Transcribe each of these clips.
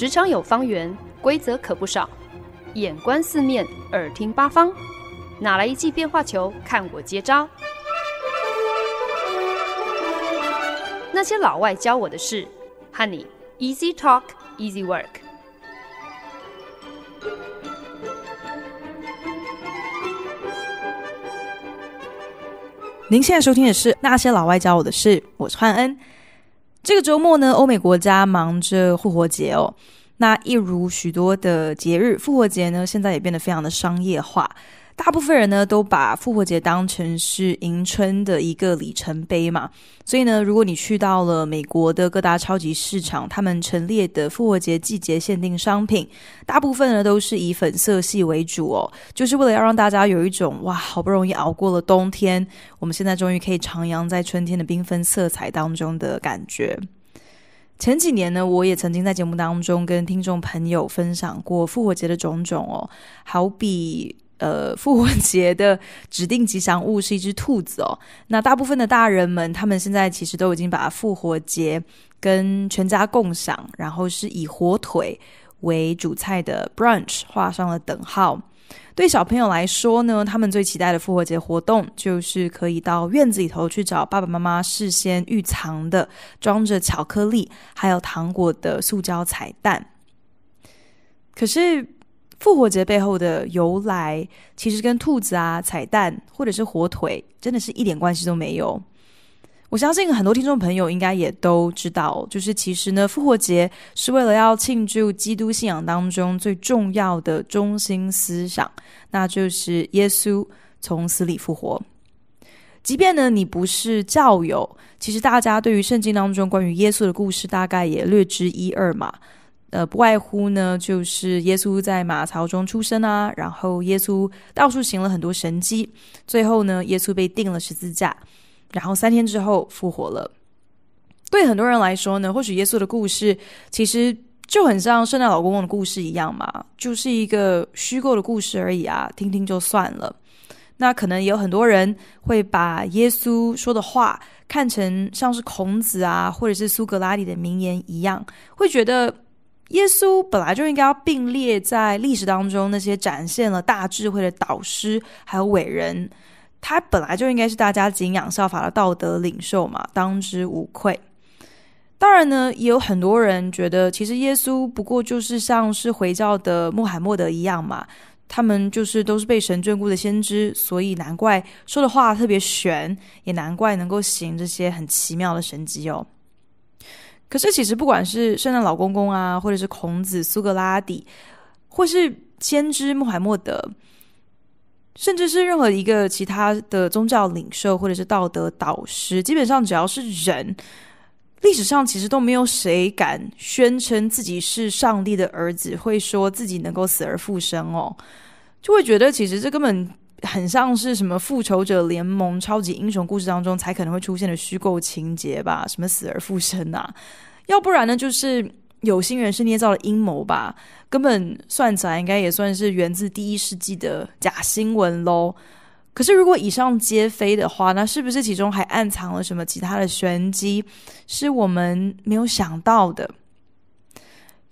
职场有方圆，规则可不少。眼观四面，耳听八方，哪来一记变化球？看我接招！那些老外教我的是，Honey，Easy Talk，Easy Work。您现在收听的是那些老外教我的事，我是汉恩。这个周末呢，欧美国家忙着复活节哦。那一如许多的节日，复活节呢，现在也变得非常的商业化。大部分人呢，都把复活节当成是迎春的一个里程碑嘛。所以呢，如果你去到了美国的各大超级市场，他们陈列的复活节季节限定商品，大部分呢都是以粉色系为主哦，就是为了要让大家有一种哇，好不容易熬过了冬天，我们现在终于可以徜徉在春天的缤纷色彩当中的感觉。前几年呢，我也曾经在节目当中跟听众朋友分享过复活节的种种哦，好比呃，复活节的指定吉祥物是一只兔子哦。那大部分的大人们，他们现在其实都已经把复活节跟全家共享，然后是以火腿为主菜的 brunch 画上了等号。对小朋友来说呢，他们最期待的复活节活动就是可以到院子里头去找爸爸妈妈事先预藏的装着巧克力还有糖果的塑胶彩蛋。可是复活节背后的由来其实跟兔子啊、彩蛋或者是火腿真的是一点关系都没有。我相信很多听众朋友应该也都知道，就是其实呢，复活节是为了要庆祝基督信仰当中最重要的中心思想，那就是耶稣从死里复活。即便呢，你不是教友，其实大家对于圣经当中关于耶稣的故事，大概也略知一二嘛。呃，不外乎呢，就是耶稣在马槽中出生啊，然后耶稣到处行了很多神迹，最后呢，耶稣被钉了十字架。然后三天之后复活了。对很多人来说呢，或许耶稣的故事其实就很像圣诞老公公的故事一样嘛，就是一个虚构的故事而已啊，听听就算了。那可能也有很多人会把耶稣说的话看成像是孔子啊，或者是苏格拉底的名言一样，会觉得耶稣本来就应该要并列在历史当中那些展现了大智慧的导师还有伟人。他本来就应该是大家敬仰效法的道德领袖嘛，当之无愧。当然呢，也有很多人觉得，其实耶稣不过就是像是回教的穆罕默德一样嘛，他们就是都是被神眷顾的先知，所以难怪说的话特别玄，也难怪能够行这些很奇妙的神迹哦。可是其实，不管是圣诞老公公啊，或者是孔子、苏格拉底，或是先知穆罕默德。甚至是任何一个其他的宗教领袖或者是道德导师，基本上只要是人，历史上其实都没有谁敢宣称自己是上帝的儿子，会说自己能够死而复生哦，就会觉得其实这根本很像是什么复仇者联盟、超级英雄故事当中才可能会出现的虚构情节吧？什么死而复生啊？要不然呢，就是有心人是捏造了阴谋吧？根本算起来，应该也算是源自第一世纪的假新闻喽。可是，如果以上皆非的话，那是不是其中还暗藏了什么其他的玄机，是我们没有想到的？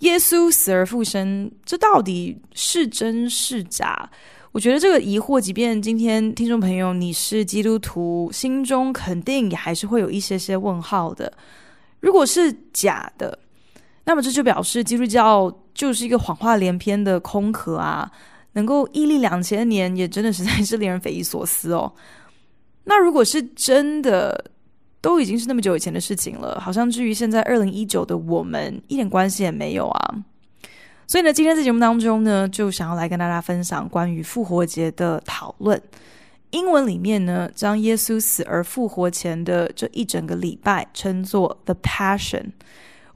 耶稣死而复生，这到底是真是假？我觉得这个疑惑，即便今天听众朋友你是基督徒，心中肯定也还是会有一些些问号的。如果是假的，那么这就表示基督教就是一个谎话连篇的空壳啊！能够屹立两千年，也真的实在是令人匪夷所思哦。那如果是真的，都已经是那么久以前的事情了，好像至于现在二零一九的我们一点关系也没有啊。所以呢，今天在节目当中呢，就想要来跟大家分享关于复活节的讨论。英文里面呢，将耶稣死而复活前的这一整个礼拜称作 The Passion。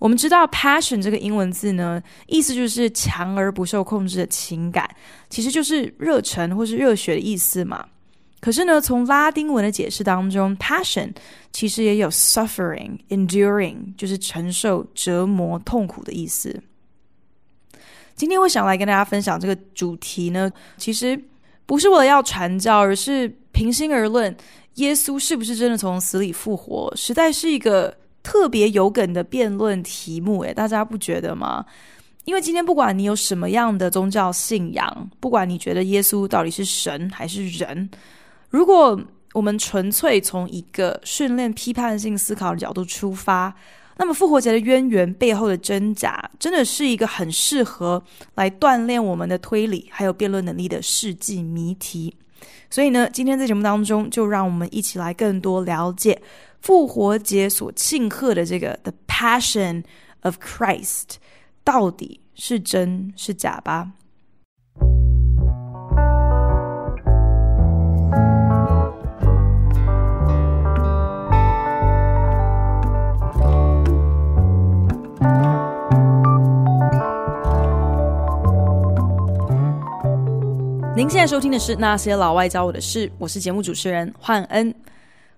我们知道 passion 这个英文字呢，意思就是强而不受控制的情感，其实就是热忱或是热血的意思嘛。可是呢，从拉丁文的解释当中，passion 其实也有 suffering enduring，就是承受折磨、痛苦的意思。今天我想来跟大家分享这个主题呢，其实不是为了要传教，而是平心而论，耶稣是不是真的从死里复活，实在是一个。特别有梗的辩论题目，诶，大家不觉得吗？因为今天不管你有什么样的宗教信仰，不管你觉得耶稣到底是神还是人，如果我们纯粹从一个训练批判性思考的角度出发，那么复活节的渊源背后的挣扎，真的是一个很适合来锻炼我们的推理还有辩论能力的世纪谜题。所以呢，今天在节目当中，就让我们一起来更多了解。复活节所庆贺的这个 The Passion of Christ 到底是真是假吧？您现在收听的是《那些老外教我的事》，我是节目主持人焕恩。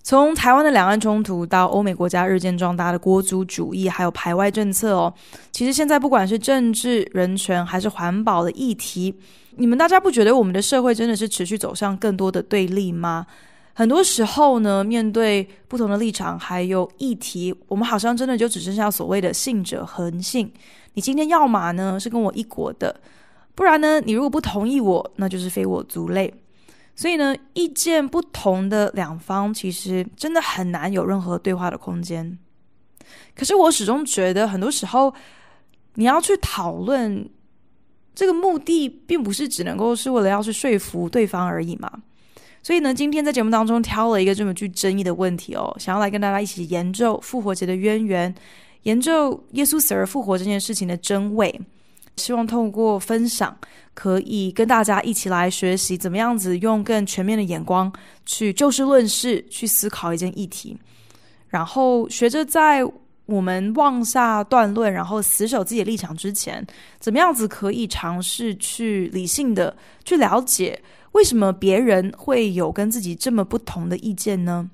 从台湾的两岸冲突，到欧美国家日渐壮大的国族主义，还有排外政策哦，其实现在不管是政治、人权，还是环保的议题，你们大家不觉得我们的社会真的是持续走向更多的对立吗？很多时候呢，面对不同的立场还有议题，我们好像真的就只剩下所谓的“信者恒信”。你今天要马呢，是跟我一国的；不然呢，你如果不同意我，那就是非我族类。所以呢，意见不同的两方，其实真的很难有任何对话的空间。可是我始终觉得，很多时候你要去讨论，这个目的并不是只能够是为了要去说服对方而已嘛。所以呢，今天在节目当中挑了一个这么具争议的问题哦，想要来跟大家一起研究复活节的渊源，研究耶稣死而复活这件事情的真伪。希望通过分享，可以跟大家一起来学习怎么样子用更全面的眼光去就事论事，去思考一件议题，然后学着在我们妄下断论，然后死守自己的立场之前，怎么样子可以尝试去理性的去了解，为什么别人会有跟自己这么不同的意见呢？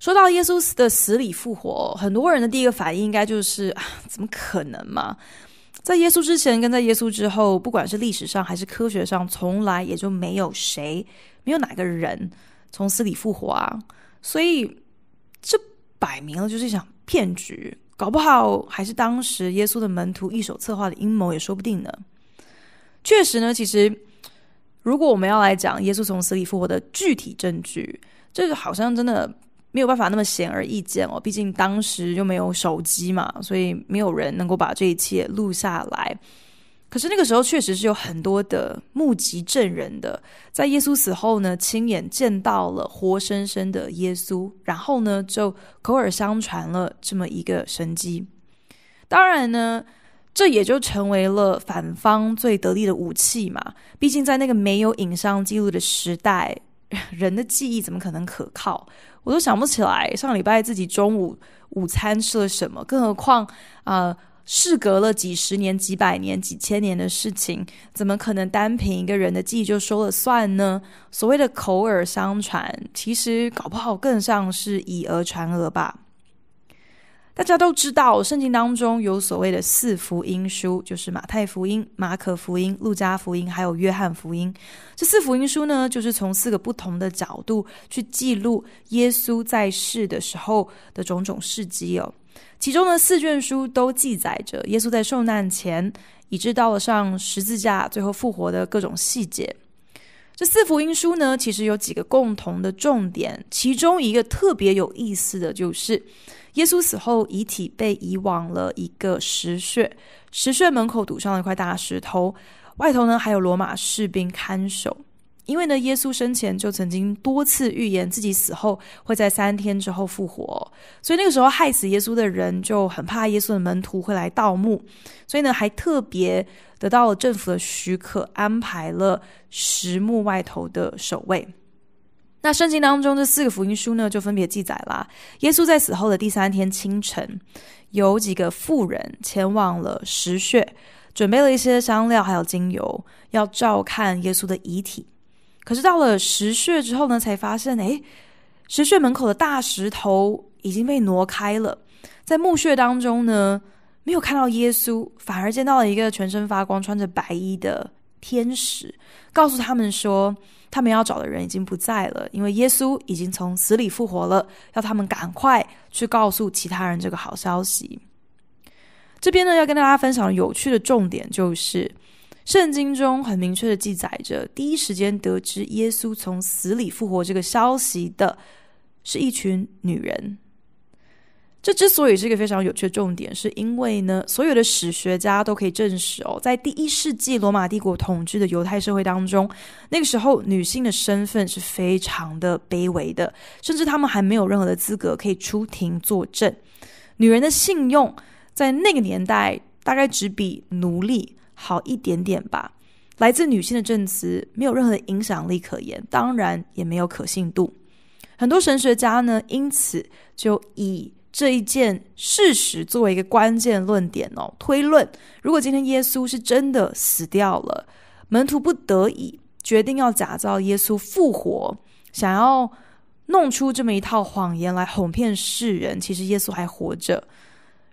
说到耶稣的死里复活，很多人的第一个反应应该就是：怎么可能嘛？在耶稣之前跟在耶稣之后，不管是历史上还是科学上，从来也就没有谁，没有哪个人从死里复活啊！所以这摆明了就是一场骗局，搞不好还是当时耶稣的门徒一手策划的阴谋也说不定呢。确实呢，其实如果我们要来讲耶稣从死里复活的具体证据，这个好像真的。没有办法那么显而易见哦，毕竟当时又没有手机嘛，所以没有人能够把这一切录下来。可是那个时候确实是有很多的目击证人的，在耶稣死后呢，亲眼见到了活生生的耶稣，然后呢就口耳相传了这么一个神迹。当然呢，这也就成为了反方最得力的武器嘛，毕竟在那个没有影像记录的时代。人的记忆怎么可能可靠？我都想不起来上礼拜自己中午午餐吃了什么，更何况啊，事隔了几十年、几百年、几千年的事情，怎么可能单凭一个人的记忆就说了算呢？所谓的口耳相传，其实搞不好更像是以讹传讹吧。大家都知道，圣经当中有所谓的四福音书，就是马太福音、马可福音、路加福音，还有约翰福音。这四福音书呢，就是从四个不同的角度去记录耶稣在世的时候的种种事迹哦。其中呢，四卷书都记载着耶稣在受难前，以致到了上十字架，最后复活的各种细节。这四福音书呢，其实有几个共同的重点，其中一个特别有意思的就是。耶稣死后，遗体被移往了一个石穴，石穴门口堵上了一块大石头，外头呢还有罗马士兵看守。因为呢，耶稣生前就曾经多次预言自己死后会在三天之后复活，所以那个时候害死耶稣的人就很怕耶稣的门徒会来盗墓，所以呢还特别得到了政府的许可，安排了石墓外头的守卫。那圣经当中这四个福音书呢，就分别记载啦。耶稣在死后的第三天清晨，有几个妇人前往了石穴，准备了一些香料还有精油，要照看耶稣的遗体。可是到了石穴之后呢，才发现，哎，石穴门口的大石头已经被挪开了，在墓穴当中呢，没有看到耶稣，反而见到了一个全身发光、穿着白衣的天使。告诉他们说，他们要找的人已经不在了，因为耶稣已经从死里复活了，要他们赶快去告诉其他人这个好消息。这边呢，要跟大家分享有趣的重点就是，圣经中很明确的记载着，第一时间得知耶稣从死里复活这个消息的，是一群女人。这之所以是一个非常有趣的重点，是因为呢，所有的史学家都可以证实哦，在第一世纪罗马帝国统治的犹太社会当中，那个时候女性的身份是非常的卑微的，甚至她们还没有任何的资格可以出庭作证。女人的信用在那个年代大概只比奴隶好一点点吧。来自女性的证词没有任何的影响力可言，当然也没有可信度。很多神学家呢，因此就以。这一件事实作为一个关键论点哦，推论：如果今天耶稣是真的死掉了，门徒不得已决定要假造耶稣复活，想要弄出这么一套谎言来哄骗世人。其实耶稣还活着。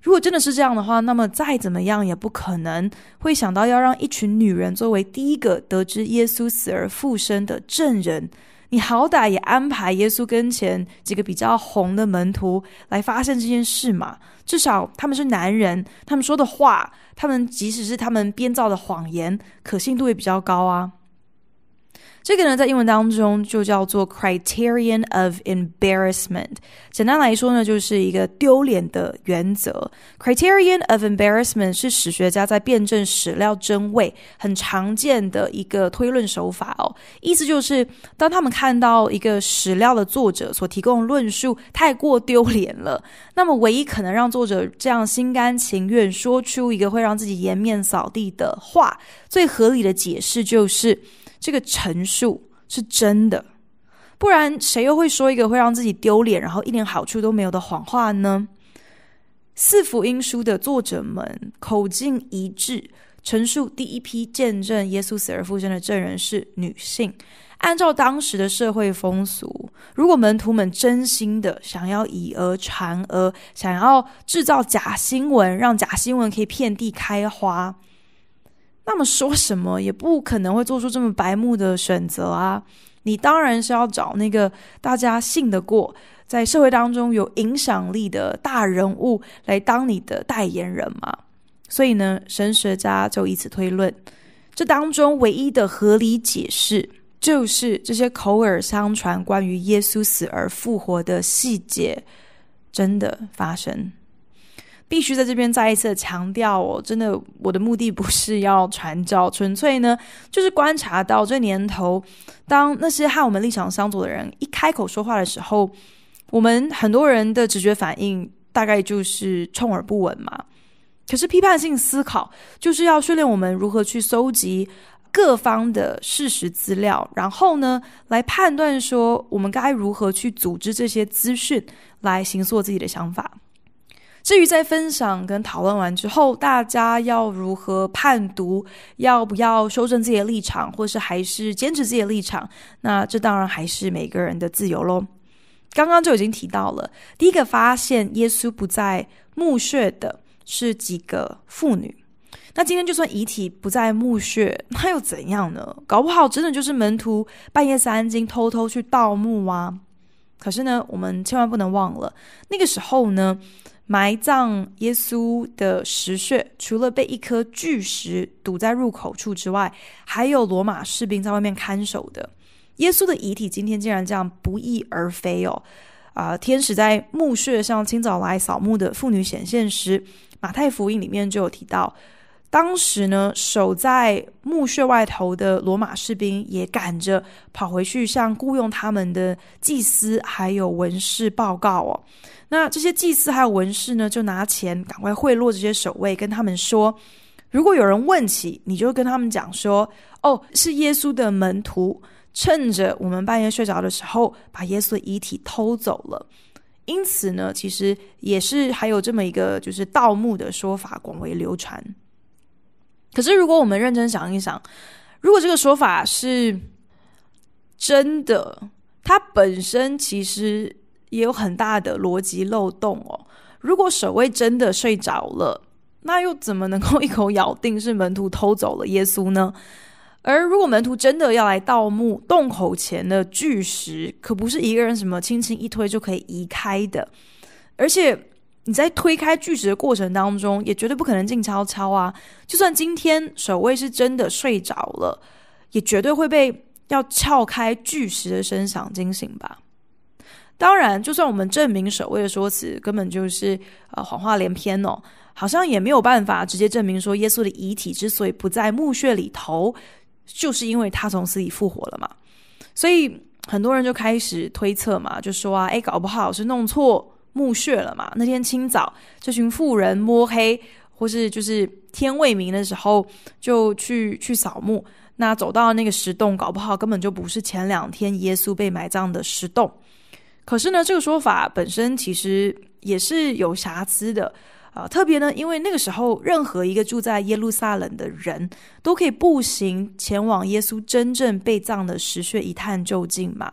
如果真的是这样的话，那么再怎么样也不可能会想到要让一群女人作为第一个得知耶稣死而复生的证人。你好歹也安排耶稣跟前几个比较红的门徒来发现这件事嘛，至少他们是男人，他们说的话，他们即使是他们编造的谎言，可信度也比较高啊。这个呢，在英文当中就叫做 criterion of embarrassment。简单来说呢，就是一个丢脸的原则。Criterion of embarrassment 是史学家在辨证史料真伪很常见的一个推论手法哦。意思就是，当他们看到一个史料的作者所提供论述太过丢脸了，那么唯一可能让作者这样心甘情愿说出一个会让自己颜面扫地的话，最合理的解释就是。这个陈述是真的，不然谁又会说一个会让自己丢脸，然后一点好处都没有的谎话呢？四福音书的作者们口径一致，陈述第一批见证耶稣死而复生的证人是女性。按照当时的社会风俗，如果门徒们真心的想要以讹传讹，想要制造假新闻，让假新闻可以遍地开花。那么说什么也不可能会做出这么白目的选择啊！你当然是要找那个大家信得过、在社会当中有影响力的大人物来当你的代言人嘛。所以呢，神学家就以此推论，这当中唯一的合理解释就是这些口耳相传关于耶稣死而复活的细节真的发生。必须在这边再一次强调哦，真的，我的目的不是要传教，纯粹呢就是观察到这年头，当那些和我们立场相左的人一开口说话的时候，我们很多人的直觉反应大概就是充耳不闻嘛。可是批判性思考就是要训练我们如何去搜集各方的事实资料，然后呢来判断说我们该如何去组织这些资讯来形塑自己的想法。至于在分享跟讨论完之后，大家要如何判读，要不要修正自己的立场，或是还是坚持自己的立场？那这当然还是每个人的自由喽。刚刚就已经提到了，第一个发现耶稣不在墓穴的是几个妇女。那今天就算遗体不在墓穴，那又怎样呢？搞不好真的就是门徒半夜三更偷偷去盗墓啊！可是呢，我们千万不能忘了，那个时候呢。埋葬耶稣的石穴，除了被一颗巨石堵在入口处之外，还有罗马士兵在外面看守的。耶稣的遗体今天竟然这样不翼而飞哦！啊，天使在墓穴向清早来扫墓的妇女显现时，马太福音里面就有提到。当时呢，守在墓穴外头的罗马士兵也赶着跑回去，向雇佣他们的祭司还有文士报告哦。那这些祭司还有文士呢，就拿钱赶快贿赂这些守卫，跟他们说：如果有人问起，你就跟他们讲说，哦，是耶稣的门徒，趁着我们半夜睡着的时候，把耶稣的遗体偷走了。因此呢，其实也是还有这么一个就是盗墓的说法广为流传。可是，如果我们认真想一想，如果这个说法是真的，它本身其实也有很大的逻辑漏洞哦。如果守卫真的睡着了，那又怎么能够一口咬定是门徒偷走了耶稣呢？而如果门徒真的要来盗墓，洞口前的巨石可不是一个人什么轻轻一推就可以移开的，而且。你在推开巨石的过程当中，也绝对不可能静悄悄啊！就算今天守卫是真的睡着了，也绝对会被要撬开巨石的声响惊醒吧。当然，就算我们证明守卫的说辞根本就是呃谎话连篇哦，好像也没有办法直接证明说耶稣的遗体之所以不在墓穴里头，就是因为他从死里复活了嘛。所以很多人就开始推测嘛，就说啊，哎，搞不好是弄错。墓穴了嘛？那天清早，这群富人摸黑，或是就是天未明的时候，就去去扫墓。那走到那个石洞，搞不好根本就不是前两天耶稣被埋葬的石洞。可是呢，这个说法本身其实也是有瑕疵的啊。特别呢，因为那个时候，任何一个住在耶路撒冷的人都可以步行前往耶稣真正被葬的石穴一探究竟嘛。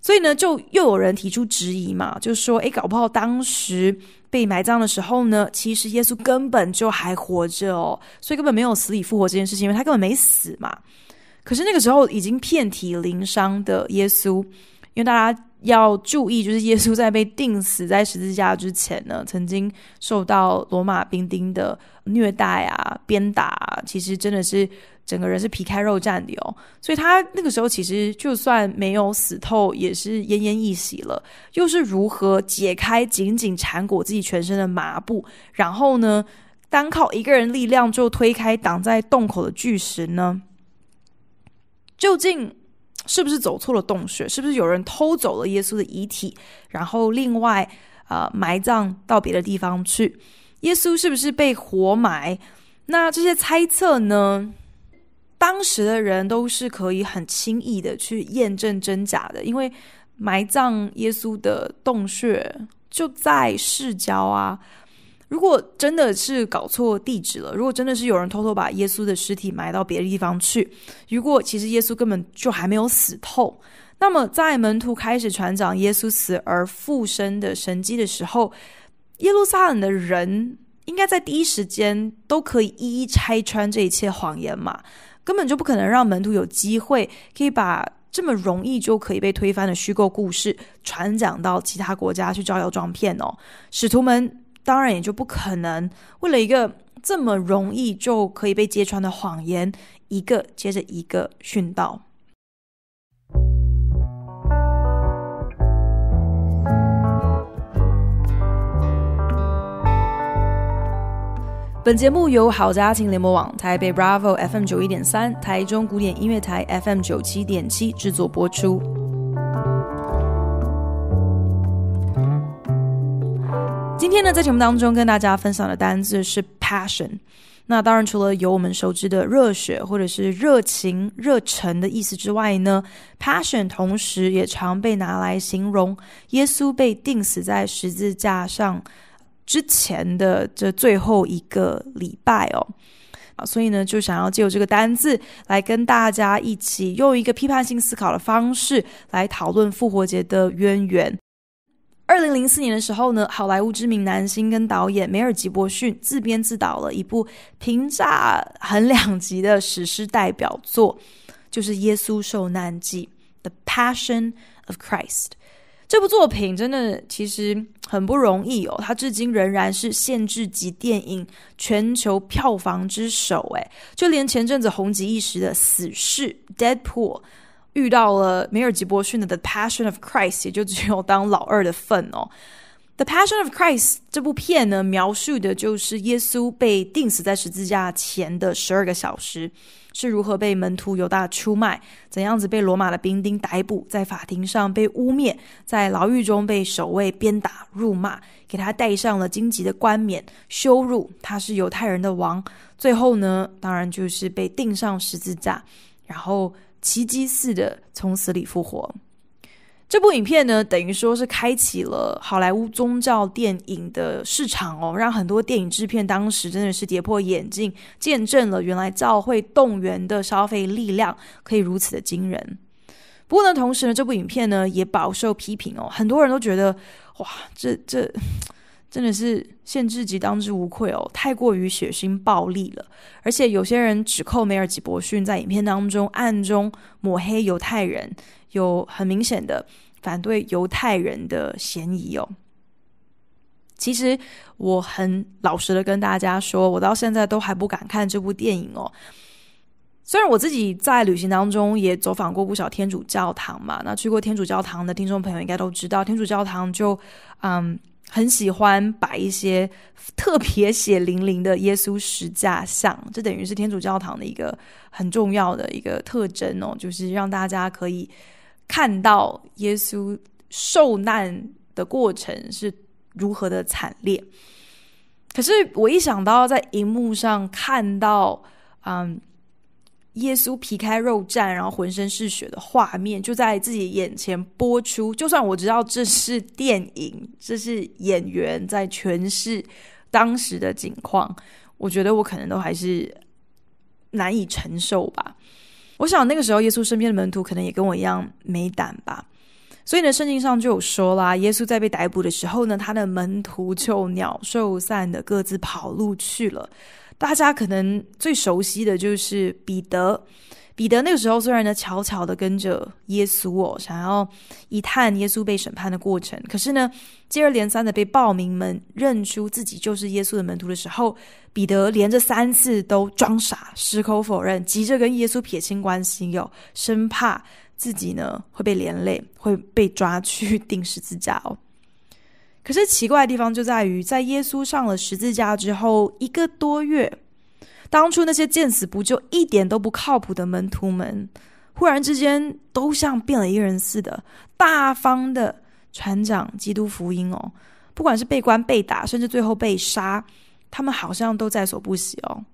所以呢，就又有人提出质疑嘛，就是说，哎，搞不好当时被埋葬的时候呢，其实耶稣根本就还活着哦，所以根本没有死里复活这件事情，因为他根本没死嘛。可是那个时候已经遍体鳞伤的耶稣。因为大家要注意，就是耶稣在被钉死在十字架之前呢，曾经受到罗马兵丁的虐待啊、鞭打，其实真的是整个人是皮开肉绽的哦。所以他那个时候其实就算没有死透，也是奄奄一息了。又是如何解开紧紧缠裹自己全身的麻布，然后呢，单靠一个人力量就推开挡在洞口的巨石呢？究竟？是不是走错了洞穴？是不是有人偷走了耶稣的遗体，然后另外呃埋葬到别的地方去？耶稣是不是被活埋？那这些猜测呢？当时的人都是可以很轻易的去验证真假的，因为埋葬耶稣的洞穴就在市郊啊。如果真的是搞错地址了，如果真的是有人偷偷把耶稣的尸体埋到别的地方去，如果其实耶稣根本就还没有死透，那么在门徒开始传讲耶稣死而复生的神迹的时候，耶路撒冷的人应该在第一时间都可以一一拆穿这一切谎言嘛？根本就不可能让门徒有机会可以把这么容易就可以被推翻的虚构故事传讲到其他国家去招摇撞骗哦，使徒们。当然也就不可能为了一个这么容易就可以被揭穿的谎言，一个接着一个殉道。本节目由好家庭联盟网、台北 Bravo FM 九一点三、台中古典音乐台 FM 九七点七制作播出。今天呢，在节目当中跟大家分享的单字是 “passion”。那当然，除了有我们熟知的热血或者是热情、热忱的意思之外呢，“passion” 同时也常被拿来形容耶稣被钉死在十字架上之前的这最后一个礼拜哦。啊，所以呢，就想要借由这个单字来跟大家一起用一个批判性思考的方式来讨论复活节的渊源。二零零四年的时候呢，好莱坞知名男星跟导演梅尔吉伯逊自编自导了一部评价很两极的史诗代表作，就是《耶稣受难记》（The Passion of Christ）。这部作品真的其实很不容易哦，它至今仍然是限制级电影全球票房之首。哎，就连前阵子红极一时的《死侍》（Deadpool）。遇到了梅尔吉波逊的《The Passion of Christ》，也就只有当老二的份哦。《The Passion of Christ》这部片呢，描述的就是耶稣被钉死在十字架前的十二个小时是如何被门徒犹大出卖，怎样子被罗马的兵丁逮捕，在法庭上被污蔑，在牢狱中被守卫鞭打、辱骂，给他戴上了荆棘的冠冕，羞辱他是犹太人的王。最后呢，当然就是被钉上十字架，然后。奇迹似的从死里复活。这部影片呢，等于说是开启了好莱坞宗教电影的市场哦，让很多电影制片当时真的是跌破眼镜，见证了原来教会动员的消费力量可以如此的惊人。不过呢，同时呢，这部影片呢也饱受批评哦，很多人都觉得哇，这这。真的是限制级，当之无愧哦！太过于血腥暴力了，而且有些人指控梅尔吉伯逊在影片当中暗中抹黑犹太人，有很明显的反对犹太人的嫌疑哦。其实我很老实的跟大家说，我到现在都还不敢看这部电影哦。虽然我自己在旅行当中也走访过不少天主教堂嘛，那去过天主教堂的听众朋友应该都知道，天主教堂就嗯。很喜欢摆一些特别血淋淋的耶稣十架像，这等于是天主教堂的一个很重要的一个特征哦，就是让大家可以看到耶稣受难的过程是如何的惨烈。可是我一想到在荧幕上看到，嗯。耶稣皮开肉绽，然后浑身是血的画面就在自己眼前播出。就算我知道这是电影，这是演员在诠释当时的景况，我觉得我可能都还是难以承受吧。我想那个时候耶稣身边的门徒可能也跟我一样没胆吧。所以呢，圣经上就有说啦，耶稣在被逮捕的时候呢，他的门徒就鸟兽散的各自跑路去了。大家可能最熟悉的就是彼得。彼得那个时候虽然呢，悄悄的跟着耶稣哦，想要一探耶稣被审判的过程，可是呢，接二连三的被暴民们认出自己就是耶稣的门徒的时候，彼得连着三次都装傻，矢口否认，急着跟耶稣撇清关系哟，生怕自己呢会被连累，会被抓去钉十字架哦。可是奇怪的地方就在于，在耶稣上了十字架之后一个多月，当初那些见死不救、一点都不靠谱的门徒们，忽然之间都像变了一个人似的，大方的传讲基督福音哦。不管是被关、被打，甚至最后被杀，他们好像都在所不惜哦。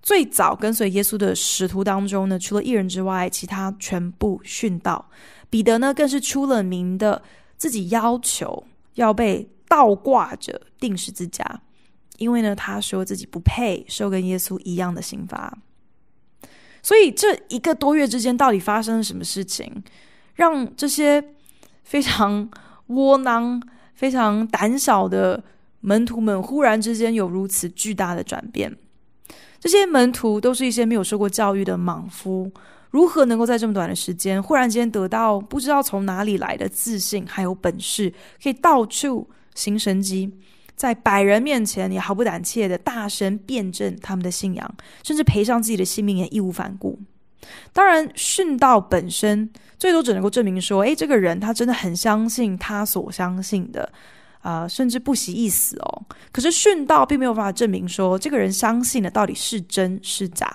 最早跟随耶稣的使徒当中呢，除了一人之外，其他全部殉道。彼得呢，更是出了名的自己要求。要被倒挂着钉十字架，因为呢，他说自己不配受跟耶稣一样的刑罚。所以这一个多月之间，到底发生了什么事情，让这些非常窝囊、非常胆小的门徒们忽然之间有如此巨大的转变？这些门徒都是一些没有受过教育的莽夫。如何能够在这么短的时间，忽然间得到不知道从哪里来的自信，还有本事，可以到处行神迹，在百人面前也毫不胆怯的大声辩证他们的信仰，甚至赔上自己的性命也义无反顾。当然，殉道本身最多只能够证明说，诶，这个人他真的很相信他所相信的，啊，甚至不惜一死哦。可是殉道并没有办法证明说，这个人相信的到底是真是假。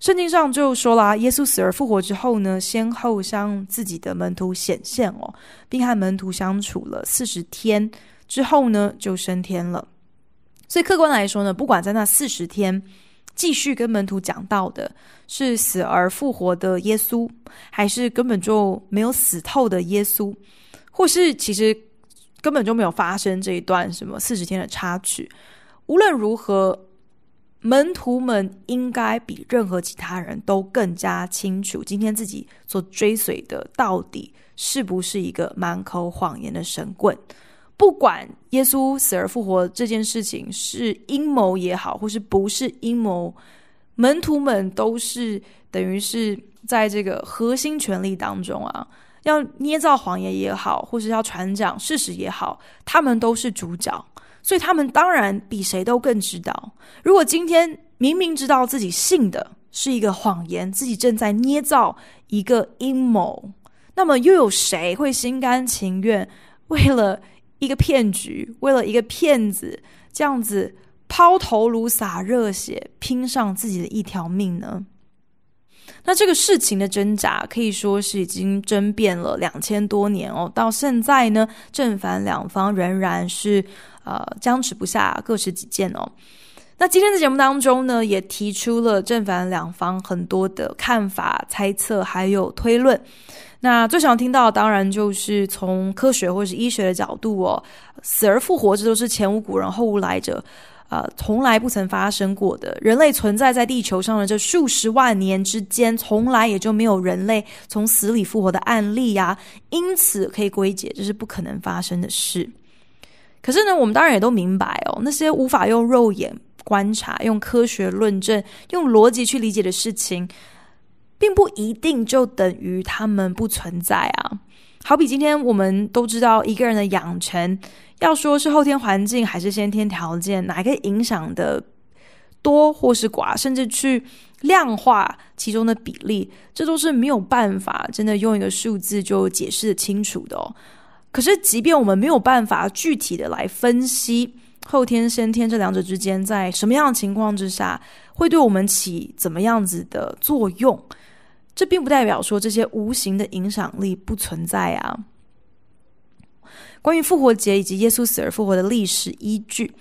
圣经上就说了，耶稣死而复活之后呢，先后向自己的门徒显现哦，并和门徒相处了四十天之后呢，就升天了。所以客观来说呢，不管在那四十天继续跟门徒讲到的是死而复活的耶稣，还是根本就没有死透的耶稣，或是其实根本就没有发生这一段什么四十天的插曲，无论如何。门徒们应该比任何其他人都更加清楚，今天自己所追随的到底是不是一个满口谎言的神棍。不管耶稣死而复活这件事情是阴谋也好，或是不是阴谋，门徒们都是等于是在这个核心权力当中啊，要捏造谎言也好，或是要传讲事实也好，他们都是主角。所以他们当然比谁都更知道，如果今天明明知道自己信的是一个谎言，自己正在捏造一个阴谋，那么又有谁会心甘情愿为了一个骗局、为了一个骗子这样子抛头颅、洒热血、拼上自己的一条命呢？那这个事情的挣扎可以说是已经争辩了两千多年哦，到现在呢，正反两方仍然是。呃，僵持不下，各持己见哦。那今天的节目当中呢，也提出了正反两方很多的看法、猜测，还有推论。那最想听到当然就是从科学或是医学的角度哦，死而复活，这都是前无古人后无来者，呃，从来不曾发生过的。人类存在在地球上的这数十万年之间，从来也就没有人类从死里复活的案例呀。因此，可以归结这是不可能发生的事。可是呢，我们当然也都明白哦，那些无法用肉眼观察、用科学论证、用逻辑去理解的事情，并不一定就等于他们不存在啊。好比今天我们都知道，一个人的养成，要说是后天环境还是先天条件，哪个影响的多或是寡，甚至去量化其中的比例，这都是没有办法真的用一个数字就解释的清楚的哦。可是，即便我们没有办法具体的来分析后天先天这两者之间在什么样的情况之下会对我们起怎么样子的作用，这并不代表说这些无形的影响力不存在啊。关于复活节以及耶稣死而复活的历史依据，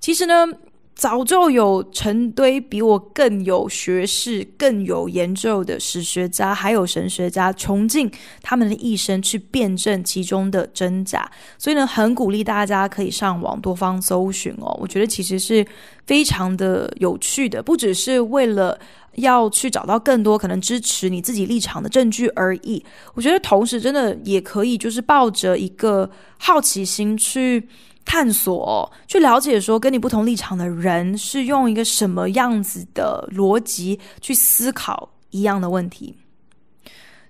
其实呢。早就有成堆比我更有学识、更有研究的史学家，还有神学家，穷尽他们的一生去辩证其中的真假。所以呢，很鼓励大家可以上网多方搜寻哦。我觉得其实是非常的有趣的，不只是为了要去找到更多可能支持你自己立场的证据而已。我觉得同时真的也可以就是抱着一个好奇心去。探索去了解，说跟你不同立场的人是用一个什么样子的逻辑去思考一样的问题。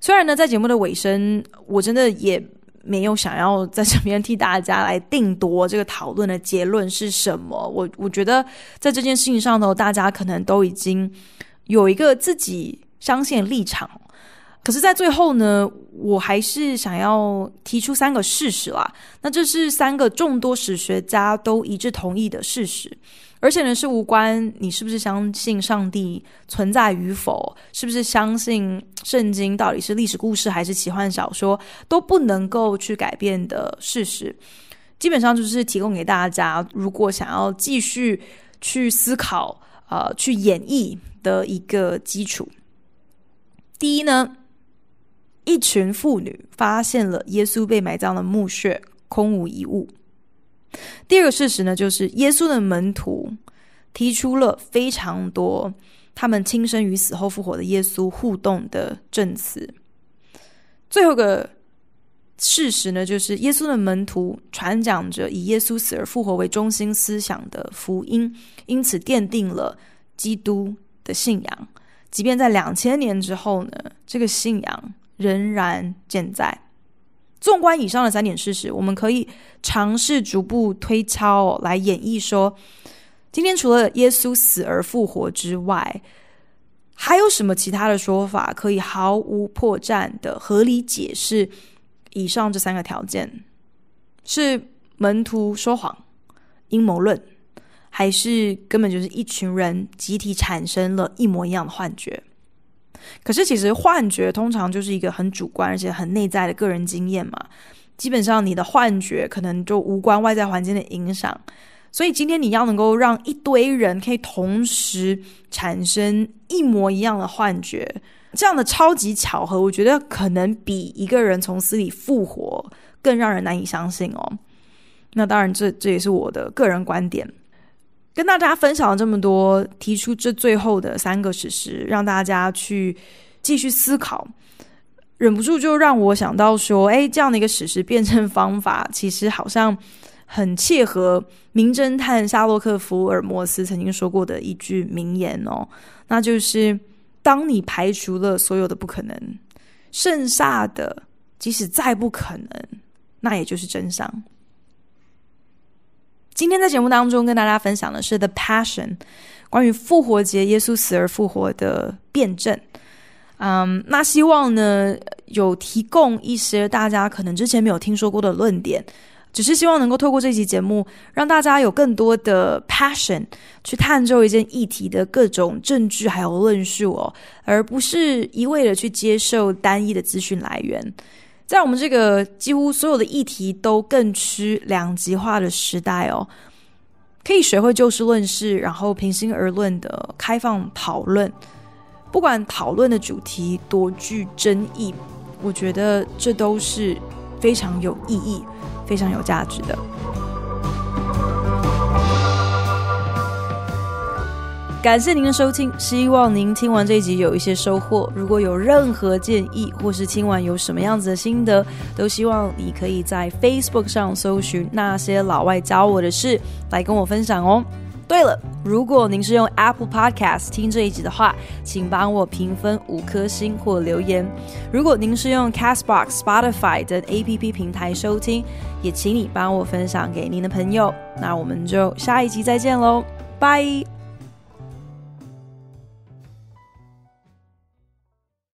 虽然呢，在节目的尾声，我真的也没有想要在这边替大家来定夺这个讨论的结论是什么。我我觉得在这件事情上头，大家可能都已经有一个自己相信立场。可是，在最后呢，我还是想要提出三个事实啦。那这是三个众多史学家都一致同意的事实，而且呢，是无关你是不是相信上帝存在与否，是不是相信圣经到底是历史故事还是奇幻小说，都不能够去改变的事实。基本上就是提供给大家，如果想要继续去思考，呃，去演绎的一个基础。第一呢。一群妇女发现了耶稣被埋葬的墓穴空无一物。第二个事实呢，就是耶稣的门徒提出了非常多他们亲身与死后复活的耶稣互动的证词。最后个事实呢，就是耶稣的门徒传讲着以耶稣死而复活为中心思想的福音，因此奠定了基督的信仰。即便在两千年之后呢，这个信仰。仍然健在。纵观以上的三点事实，我们可以尝试逐步推敲来演绎：说今天除了耶稣死而复活之外，还有什么其他的说法可以毫无破绽的合理解释以上这三个条件？是门徒说谎、阴谋论，还是根本就是一群人集体产生了一模一样的幻觉？可是，其实幻觉通常就是一个很主观而且很内在的个人经验嘛。基本上，你的幻觉可能就无关外在环境的影响。所以，今天你要能够让一堆人可以同时产生一模一样的幻觉，这样的超级巧合，我觉得可能比一个人从死里复活更让人难以相信哦。那当然，这这也是我的个人观点。跟大家分享了这么多，提出这最后的三个史实，让大家去继续思考。忍不住就让我想到说，哎，这样的一个史实辨证方法，其实好像很切合名侦探夏洛克·福尔摩斯曾经说过的一句名言哦，那就是：当你排除了所有的不可能，剩下的即使再不可能，那也就是真相。今天在节目当中跟大家分享的是《The Passion》，关于复活节耶稣死而复活的辩证。嗯，那希望呢有提供一些大家可能之前没有听说过的论点，只是希望能够透过这期节目，让大家有更多的 passion 去探究一件议题的各种证据还有论述哦，而不是一味的去接受单一的资讯来源。在我们这个几乎所有的议题都更趋两极化的时代哦，可以学会就事论事，然后平心而论的开放讨论，不管讨论的主题多具争议，我觉得这都是非常有意义、非常有价值的。感谢您的收听，希望您听完这一集有一些收获。如果有任何建议，或是听完有什么样子的心得，都希望你可以在 Facebook 上搜寻那些老外教我的事，来跟我分享哦。对了，如果您是用 Apple Podcast 听这一集的话，请帮我评分五颗星或留言。如果您是用 Castbox、Spotify 等 A P P 平台收听，也请你帮我分享给您的朋友。那我们就下一集再见喽，拜。